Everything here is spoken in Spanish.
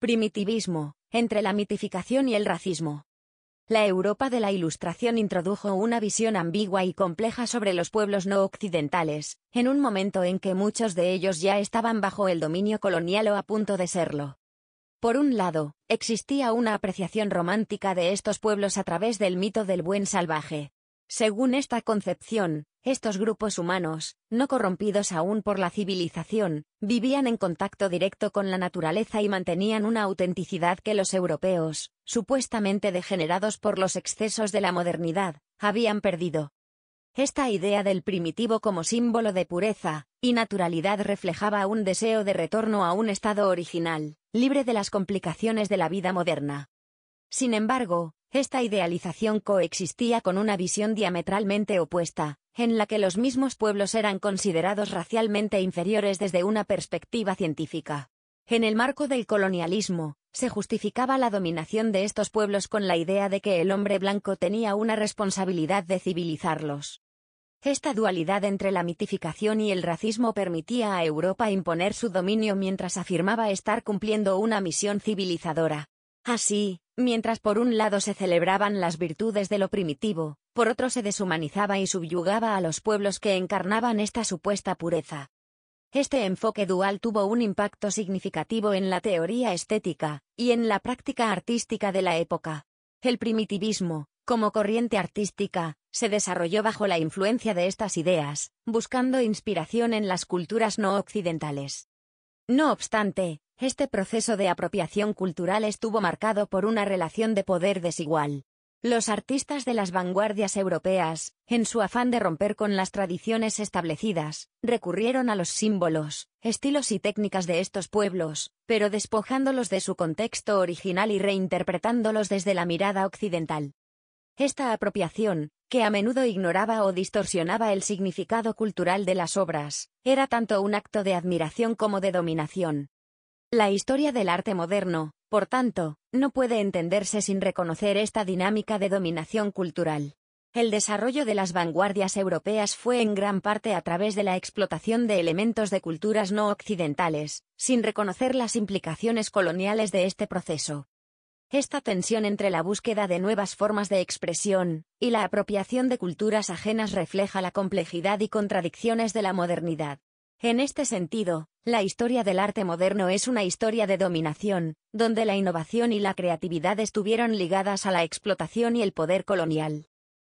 Primitivismo, entre la mitificación y el racismo. La Europa de la Ilustración introdujo una visión ambigua y compleja sobre los pueblos no occidentales, en un momento en que muchos de ellos ya estaban bajo el dominio colonial o a punto de serlo. Por un lado, existía una apreciación romántica de estos pueblos a través del mito del buen salvaje, según esta concepción, estos grupos humanos, no corrompidos aún por la civilización, vivían en contacto directo con la naturaleza y mantenían una autenticidad que los europeos, supuestamente degenerados por los excesos de la modernidad, habían perdido. Esta idea del primitivo como símbolo de pureza y naturalidad reflejaba un deseo de retorno a un estado original, libre de las complicaciones de la vida moderna. Sin embargo, esta idealización coexistía con una visión diametralmente opuesta, en la que los mismos pueblos eran considerados racialmente inferiores desde una perspectiva científica. En el marco del colonialismo, se justificaba la dominación de estos pueblos con la idea de que el hombre blanco tenía una responsabilidad de civilizarlos. Esta dualidad entre la mitificación y el racismo permitía a Europa imponer su dominio mientras afirmaba estar cumpliendo una misión civilizadora. Así, Mientras por un lado se celebraban las virtudes de lo primitivo, por otro se deshumanizaba y subyugaba a los pueblos que encarnaban esta supuesta pureza. Este enfoque dual tuvo un impacto significativo en la teoría estética, y en la práctica artística de la época. El primitivismo, como corriente artística, se desarrolló bajo la influencia de estas ideas, buscando inspiración en las culturas no occidentales. No obstante, este proceso de apropiación cultural estuvo marcado por una relación de poder desigual. Los artistas de las vanguardias europeas, en su afán de romper con las tradiciones establecidas, recurrieron a los símbolos, estilos y técnicas de estos pueblos, pero despojándolos de su contexto original y reinterpretándolos desde la mirada occidental. Esta apropiación, que a menudo ignoraba o distorsionaba el significado cultural de las obras, era tanto un acto de admiración como de dominación. La historia del arte moderno, por tanto, no puede entenderse sin reconocer esta dinámica de dominación cultural. El desarrollo de las vanguardias europeas fue en gran parte a través de la explotación de elementos de culturas no occidentales, sin reconocer las implicaciones coloniales de este proceso. Esta tensión entre la búsqueda de nuevas formas de expresión y la apropiación de culturas ajenas refleja la complejidad y contradicciones de la modernidad. En este sentido, la historia del arte moderno es una historia de dominación, donde la innovación y la creatividad estuvieron ligadas a la explotación y el poder colonial.